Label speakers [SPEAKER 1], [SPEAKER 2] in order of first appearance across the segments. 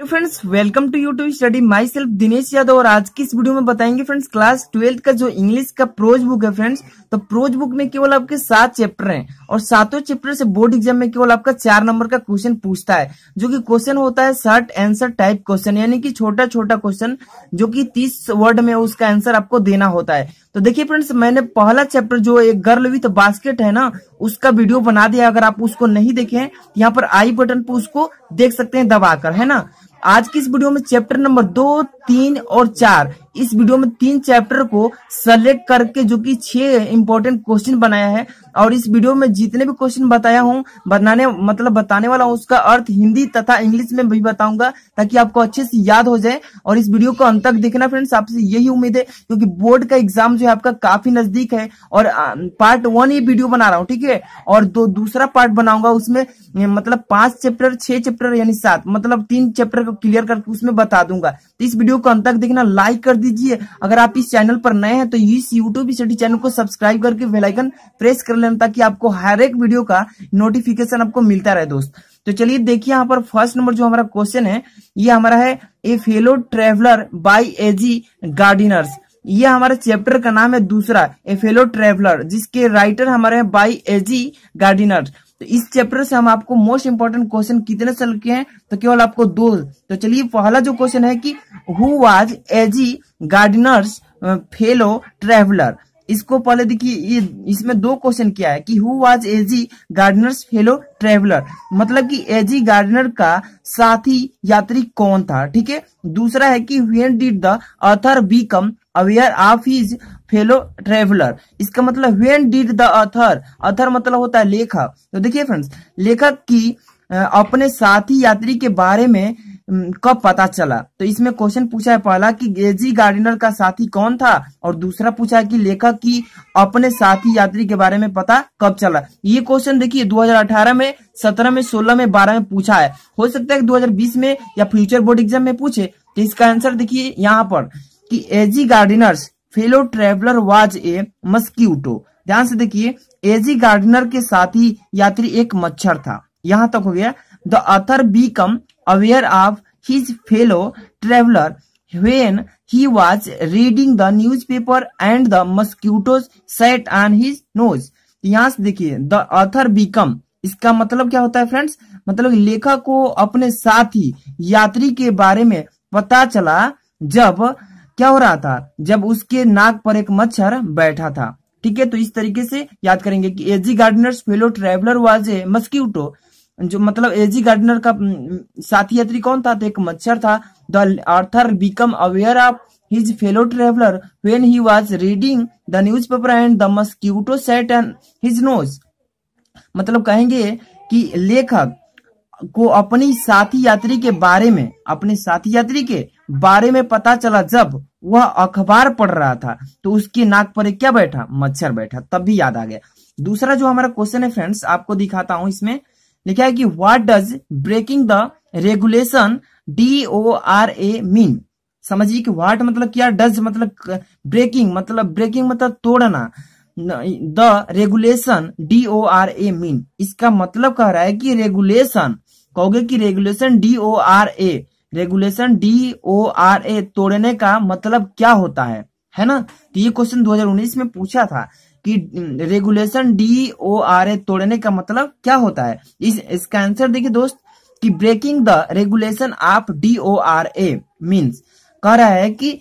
[SPEAKER 1] hello friends welcome to YouTube study myself Dinesh Yadav और आज की इस वीडियो में बताएंगे फ्रेंड्स क्लास ट्वेल्थ का जो इंग्लिश का प्रोज बुक है फ्रेंड्स तो प्रोज बुक में केवल आपके सात चैप्टर हैं और सातों चैप्टर से बोर्ड एग्जाम में केवल आपका चार नंबर का क्वेश्चन पूछता है जो कि क्वेश्चन होता है शर्ट आंसर टाइप क्वेश्चन यानी कि छोटा छोटा क्वेश्चन जो की तीस वर्ड में उसका आंसर आपको देना होता है तो देखिए फ्रेंड्स मैंने पहला चैप्टर जो एक गर्ल विथ बास्केट है ना उसका वीडियो बना दिया अगर आप उसको नहीं देखे तो यहाँ पर आई बटन पर उसको देख सकते हैं दबाकर है ना आज की इस वीडियो में चैप्टर नंबर दो तीन और चार इस वीडियो में तीन चैप्टर को सेलेक्ट करके जो कि छह इम्पोर्टेंट क्वेश्चन बनाया है और इस वीडियो में जितने भी क्वेश्चन बताया हूँ बनाने मतलब बताने वाला हूँ उसका अर्थ हिंदी तथा इंग्लिश में भी बताऊंगा ताकि आपको अच्छे से याद हो जाए और इस वीडियो को अंत तक देखना फ्रेंड्स आपसे यही उम्मीद है क्योंकि बोर्ड का एग्जाम जो है आपका काफी नजदीक है और पार्ट वन ये वीडियो बना रहा हूँ ठीक है और दो दूसरा पार्ट बनाऊंगा उसमें मतलब पांच चैप्टर छह चैप्टर यानी सात मतलब तीन चैप्टर को क्लियर करके उसमें बता दूंगा तो इस वीडियो को अंत तक देखना लाइक कर दीजिए अगर आप इस चैनल पर नए हैं तो इस यूट्यूब स्टडी चैनल को सब्सक्राइब करके बेलाइकन प्रेस कर लेना ताकि आपको हर एक वीडियो का नोटिफिकेशन आपको मिलता रहे दोस्त तो चलिए देखिए यहाँ पर फर्स्ट नंबर जो हमारा क्वेश्चन है ये हमारा है a fellow traveller by A G Gardiner's ये हमारे चैप्टर का नाम है दूसरा ए फेलो ट्रेवलर जिसके राइटर हमारे हैं बाई एजी गार्डिनर्स तो इस चैप्टर से हम आपको मोस्ट इंपोर्टेंट क्वेश्चन कितने साल के हैं तो केवल आपको दो तो चलिए पहला जो क्वेश्चन है कि who was A G Gardiner's fellow traveller इसको पहले देखिए इसमें दो क्वेश्चन किया है कि who was A G Gardiner's fellow traveller मतलब कि एजी गार्डनर का साथी यात्री कौन था ठीक है दूसरा है कि when did the author become aware of his fellow traveller इसका मतलब when did the author author मतलब होता है लेखक तो देखिए फ्रेंड्स लेखक की अपने साथी यात्री के बारे में कब पता चला तो इसमें क्वेश्चन पूछा है पहला कि गेजी गार्डिनर का साथी कौन था और दूसरा पूछा है कि लेखक की अपने साथी यात्री के बारे में पता कब चला ये क्वेश्चन देखिए 2018 में 17 में 16 में 12 में पूछा है हो सकता है कि 2020 में या फ्यूचर बोर्ड एग्जाम में पूछे तो इसका आंसर देखिए यहाँ पर कि A G Gardiner's fellow traveller was a mosquito ध्यान से देखिए एजी गार्डनर के साथ ही यात्री एक मच्छर था यहां तक हो गया the author come aware of his fellow traveller he was reading the newspaper and the mosquito set on his nose यहां से देखिए द ऑथर बिकम इसका मतलब क्या होता है फ्रेंड्स मतलब लेखक को अपने साथ ही यात्री के बारे में पता चला जब क्या हो रहा था जब उसके नाक पर एक मच्छर बैठा था ठीक है तो इस तरीके से याद करेंगे कि A G Gardiner's fellow traveller was a mosquito जो मतलब एजी गार्डनर का साथी यात्री कौन था तो एक मच्छर था the author become aware of his fellow traveler when he was reading the newspaper and the mosquito set on his nose मतलब कहेंगे कि लेखक को अपनी साथी यात्री के बारे में अपने साथी यात्री के बारे में पता चला जब वह अखबार पढ़ रहा था तो उसकी नाक पर क्या बैठा मच्छर बैठा तब भी याद आ गया दूसरा जो हमारा क्वेश्चन है फ्रेंड्स आपको दिखाता हूं इसमें लिखा है कि what does breaking the regulation D O R A mean समझिए कि व्हाट मतलब क्या डज मतलब ब्रेकिंग मतलब ब्रेकिंग मतलब तोड़ना the regulation D O R A mean इसका मतलब कह रहा है कि रेगुलेशन कहोगे कि regulation D O R A regulation D O R A तोड़ने का मतलब क्या होता है है ना तो ये क्वेश्चन 2019 में पूछा था कि regulation D O R A तोड़ने का मतलब क्या होता है इस इसका आंसर देखिए दोस्त कि breaking the regulation of D O R A means कह रहा है कि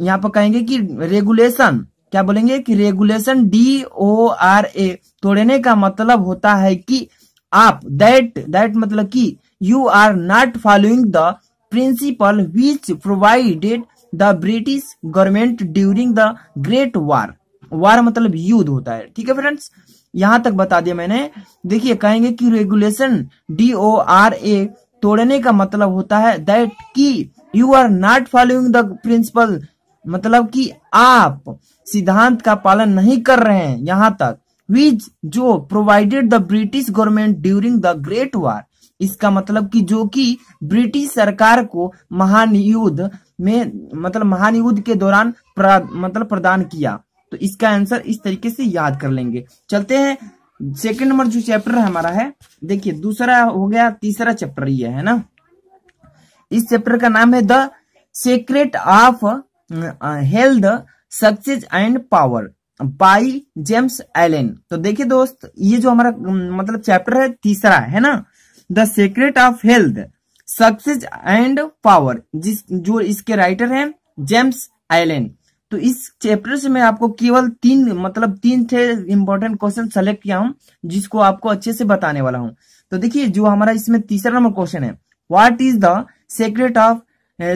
[SPEAKER 1] यहाँ पर कहेंगे कि रेगुलेशन क्या बोलेंगे कि regulation D O R A तोड़ने का मतलब होता है कि आप दैट दैट मतलब कि you are not following the principle which provided the British government during the great war war मतलब युद्ध होता है ठीक है फ्रेंड्स यहां तक बता दिया मैंने देखिए कहेंगे कि regulation D O R A तोड़ने का मतलब होता है दैट कि you are not following the principle मतलब कि आप सिद्धांत का पालन नहीं कर रहे हैं यहां तक विच जो provided the British government during the great war इसका मतलब कि जो कि ब्रिटिश सरकार को महान युद्ध में मतलब महान युद्ध के दौरान मतलब प्रदान किया तो इसका आंसर इस तरीके से याद कर लेंगे चलते हैं सेकंड नंबर जो चैप्टर हमारा है देखिए दूसरा हो गया तीसरा चैप्टर ये है ना इस चैप्टर का नाम है the secret of health success and power by James Allen तो देखिए दोस्त ये जो हमारा मतलब चैप्टर है तीसरा है ना the secret of health success and power जिस जो इसके राइटर हैं जेम्स आइलैंड तो इस चैप्टर से मैं आपको केवल तीन मतलब तीन थे इंपॉर्टेंट क्वेश्चन सेलेक्ट किया हूं जिसको आपको अच्छे से बताने वाला हूं तो देखिए जो हमारा इसमें तीसरा नंबर क्वेश्चन है what is the secret of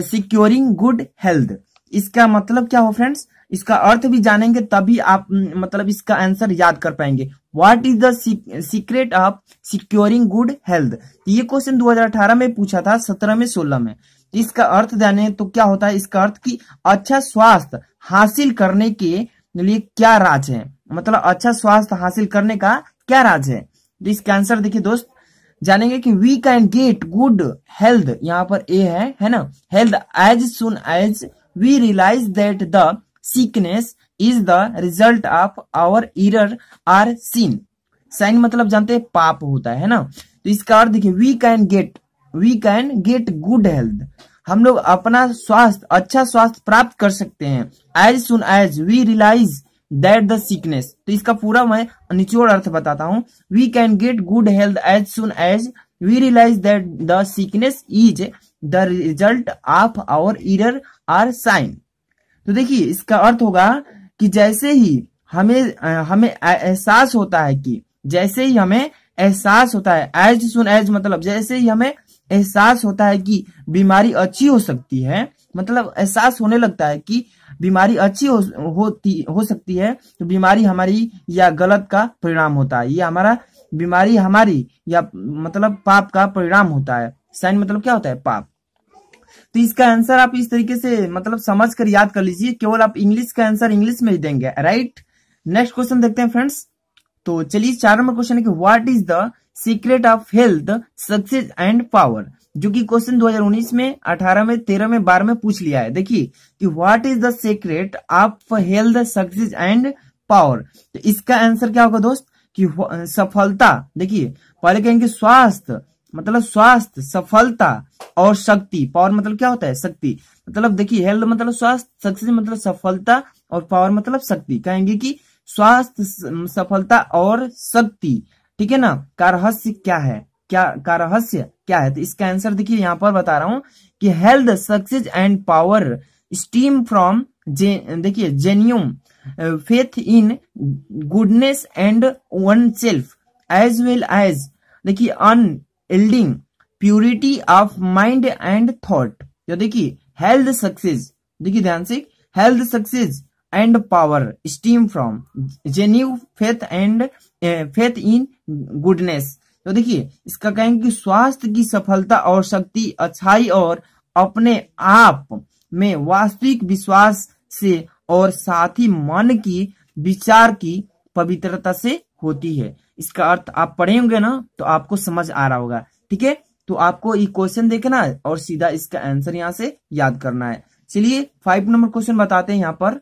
[SPEAKER 1] securing good health इसका मतलब क्या हो फ्रेंड्स इसका अर्थ भी जानेंगे तभी आप मतलब इसका आंसर याद कर पाएंगे what is the secret of securing good health ये क्वेश्चन 2018 में पूछा था 17 में 16 में इसका अर्थ जाने तो क्या होता है इसका अर्थ की अच्छा स्वास्थ्य हासिल करने के लिए क्या राज है मतलब अच्छा स्वास्थ्य हासिल करने का क्या राज है तो इसका आंसर देखिए दोस्त जानेंगे कि we can get good health यहाँ पर ए है है ना health as soon as we realise that the sickness is the result of our error or sin sign मतलब जानते हैं पाप होता है ना तो इसका अर्थ देखिए we can get we can get good health हम लोग अपना स्वास्थ्य अच्छा स्वास्थ्य प्राप्त कर सकते हैं as soon as we realise that the sickness तो इसका पूरा मैं निचोड़ अर्थ बताता हूँ we can get good health as soon as we realise that the sickness is the result of our error or sign तो देखिए इसका अर्थ होगा कि जैसे ही हमें हमें एहसास होता है कि जैसे ही हमें एहसास होता है एज सुन एज मतलब जैसे ही हमें एहसास होता है कि बीमारी अच्छी हो सकती है मतलब एहसास होने लगता है कि बीमारी अच्छी हो, होती हो सकती है तो बीमारी हमारी या गलत का परिणाम होता है ये हमारा बीमारी हमारी या मतलब पाप का परिणाम होता है साइन मतलब क्या होता है पाप तो इसका आंसर आप इस तरीके से मतलब समझ कर याद कर लीजिए केवल आप इंग्लिश का आंसर इंग्लिश में ही देंगे राइट नेक्स्ट क्वेश्चन देखते हैं फ्रेंड्स तो चलिए चार नंबर क्वेश्चन है कि what is the secret of health success and power जो कि क्वेश्चन 2019 में 18 में 13 में 12 में पूछ लिया है देखिए कि what is the secret of health success and power तो इसका आंसर क्या होगा दोस्त कि सफलता देखिए पहले कहेंगे स्वास्थ्य मतलब स्वास्थ्य सफलता और शक्ति पावर मतलब क्या होता है शक्ति मतलब देखिए हेल्थ मतलब स्वास्थ्य सक्सेस मतलब सफलता और पावर मतलब शक्ति कहेंगे कि स्वास्थ्य सफलता और शक्ति ठीक है ना का रहस्य क्या है क्या का रहस्य क्या है तो इसका आंसर देखिए यहाँ पर बता रहा हूं कि health success and power stem from जे देखिए genuine faith in goodness and oneself as well as देखिए unyielding purity of mind and thought तो देखिए हेल्थ सक्सेस देखिए ध्यान से health success and power stem from genuine faith and faith in goodness तो देखिए इसका कहेंगे कि स्वास्थ्य की सफलता और शक्ति अच्छाई और अपने आप में वास्तविक विश्वास से और साथ ही मन की विचार की पवित्रता से होती है इसका अर्थ आप पढ़े होंगे ना तो आपको समझ आ रहा होगा ठीक है तो आपको ये क्वेश्चन देखना है और सीधा इसका आंसर यहाँ से याद करना है चलिए फाइव नंबर क्वेश्चन बताते हैं यहाँ पर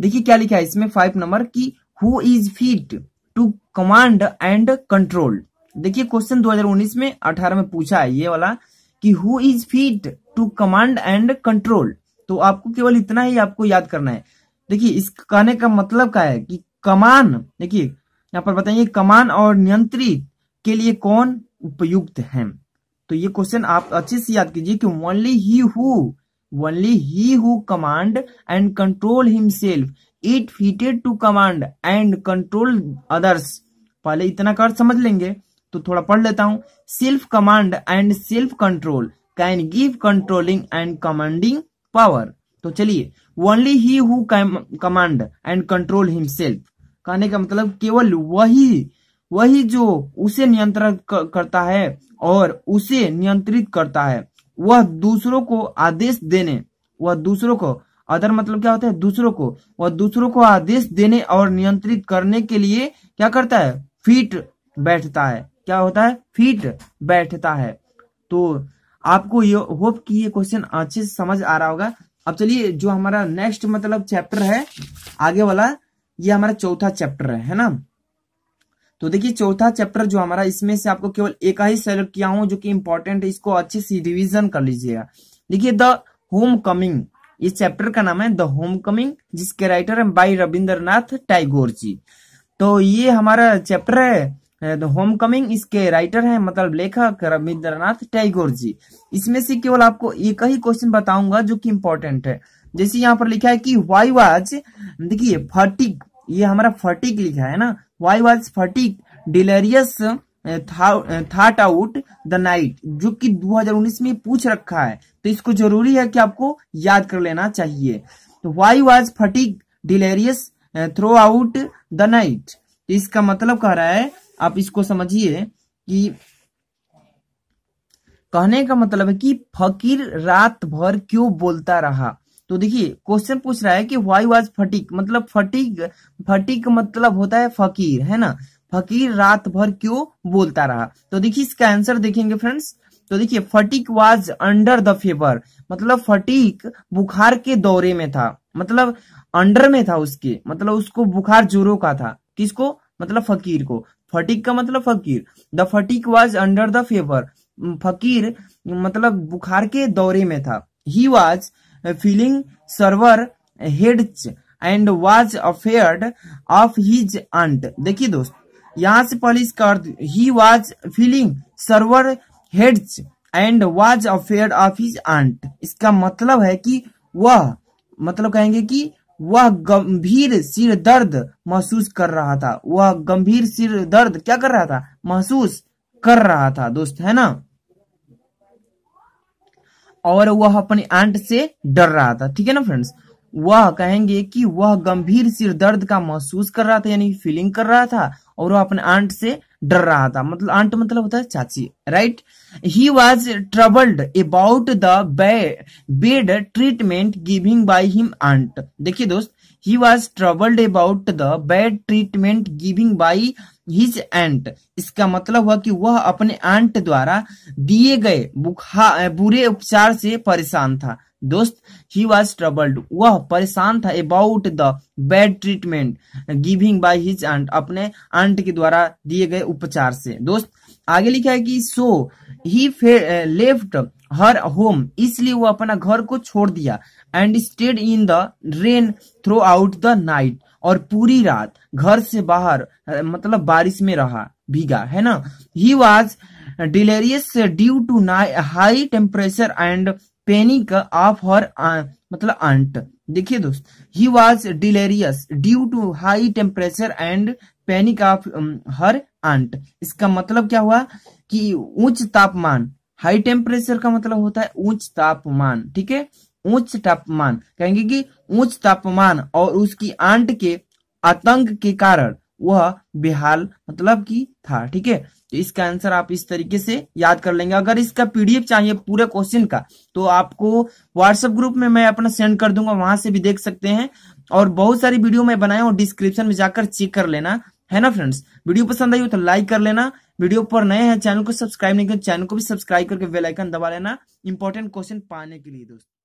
[SPEAKER 1] देखिए क्या लिखा है इसमें फाइव नंबर की who is fit to command and control देखिए क्वेश्चन 2019 में 18 में पूछा है ये वाला कि who is fit to command and control तो आपको केवल इतना ही आपको याद करना है देखिए इस कहने का मतलब क्या है कि कमान देखिए यहाँ पर बताइए कमान और नियंत्रित के लिए कौन उपयुक्त है तो ये क्वेश्चन आप अच्छे से याद कीजिए कि only he who only he who command and control himself it fitted to command and control others पहले इतना कर समझ लेंगे तो थोड़ा पढ़ लेता हूं self command and self control can give controlling and commanding power तो चलिए only he who command and control himself कहने का मतलब केवल वही वही जो उसे नियंत्रण करता है और उसे नियंत्रित करता है वह दूसरों को आदेश देने वह दूसरों को अदर मतलब क्या होता है दूसरों को वह दूसरों को आदेश देने और नियंत्रित करने के लिए क्या करता है फिट बैठता है क्या होता है फिट बैठता है तो आपको ये होप कि ये क्वेश्चन अच्छे से समझ आ रहा होगा अब चलिए जो हमारा नेक्स्ट मतलब चैप्टर है आगे वाला ये हमारा चौथा चैप्टर है है ना तो देखिए चौथा चैप्टर जो हमारा इसमें से आपको केवल एक ही सेलेक्ट किया हूं जो कि इंपॉर्टेंट है इसको अच्छे से रिविजन कर लीजिएगा देखिए द होम कमिंग इस चैप्टर का नाम है द होम कमिंग जिसके राइटर है बाई रविंद्रनाथ टाइगोर जी तो ये हमारा चैप्टर है द होम कमिंग इसके राइटर है मतलब लेखक रविंद्रनाथ टैगोर जी इसमें से केवल आपको एक ही क्वेश्चन बताऊंगा जो कि इम्पोर्टेंट है जैसे यहाँ पर लिखा है कि वाई वाज देखिए फटिक ये हमारा फटिक लिखा है ना वाई वॉज फटिक डिलेरियस थाट आउट द नाइट जो कि 2019 में पूछ रखा है तो इसको जरूरी है कि आपको याद कर लेना चाहिए तो why was Phatik delirious throughout the night इसका मतलब कह रहा है आप इसको समझिए कि कहने का मतलब है कि फकीर रात भर क्यों बोलता रहा तो देखिए क्वेश्चन पूछ रहा है कि वाई वाज फटीक मतलब फटीक फटीक मतलब होता है फकीर है ना फकीर रात भर क्यों बोलता रहा तो देखिए इसका आंसर देखेंगे फ्रेंड्स तो देखिए Phatik was under the fever मतलब फटीक बुखार के दौरे में था मतलब अंडर में था उसके मतलब उसको बुखार जोरों का था किसको मतलब फकीर को फटीक का मतलब फकीर the Phatik was under the fever फकीर मतलब बुखार के दौरे में था he was feeling severe head and was afraid of his aunt देखिए दोस्त यहाँ से पहले इसका अर्थ he was feeling severe heads and was afraid of his aunt इसका मतलब है कि वह मतलब कहेंगे कि वह गंभीर सिर दर्द महसूस कर रहा था वह गंभीर सिर दर्द क्या कर रहा था महसूस कर रहा था दोस्त है ना और वह अपने आंट से डर रहा था ठीक है ना फ्रेंड्स वह कहेंगे कि वह गंभीर सिर दर्द का महसूस कर रहा था यानी फीलिंग कर रहा था और वह अपने आंट से डर रहा था मतलब आंट मतलब होता है चाची right he was troubled about the bad treatment giving by him aunt देखिए दोस्त he was troubled about the bad treatment giving by his aunt इसका मतलब हुआ कि वह अपने एंट द्वारा दिए गए बुरे उपचार से परेशान था दोस्त ही वॉज ट्रबल्ड वह परेशान था about the bad treatment giving by his aunt अपने आंट के द्वारा दिए गए उपचार से दोस्त आगे लिखा है कि सो ही लेफ्ट हर होम इसलिए वो अपना घर को छोड़ दिया and stayed in the rain throughout the night और पूरी रात घर से बाहर मतलब बारिश में रहा भीगा है ना he was delirious due to high temperature and panic of her मतलब अंट देखिए दोस्त he was delirious due to high temperature and panic of her aunt इसका मतलब क्या हुआ कि उच्च तापमान हाई टेम्परेचर का मतलब होता है उच्च तापमान ठीक है उच्च तापमान कहेंगे कि उच्च तापमान और उसकी आंट के आतंक के कारण वह बेहाल मतलब कि था ठीक है तो इसका आंसर आप इस तरीके से याद कर लेंगे अगर इसका पीडीएफ चाहिए पूरे क्वेश्चन का तो आपको व्हाट्सएप ग्रुप में मैं अपना सेंड कर दूंगा वहां से भी देख सकते हैं और बहुत सारी वीडियो मैं बनाया हूँ डिस्क्रिप्शन में जाकर चेक कर लेना है ना फ्रेंड्स वीडियो पसंद आई हो तो लाइक कर लेना वीडियो पर नए हैं चैनल को सब्सक्राइब नहीं कर तो चैनल को भी सब्सक्राइब करके बेलाइकन दबा लेना इंपॉर्टेंट क्वेश्चन पाने के लिए दोस्तों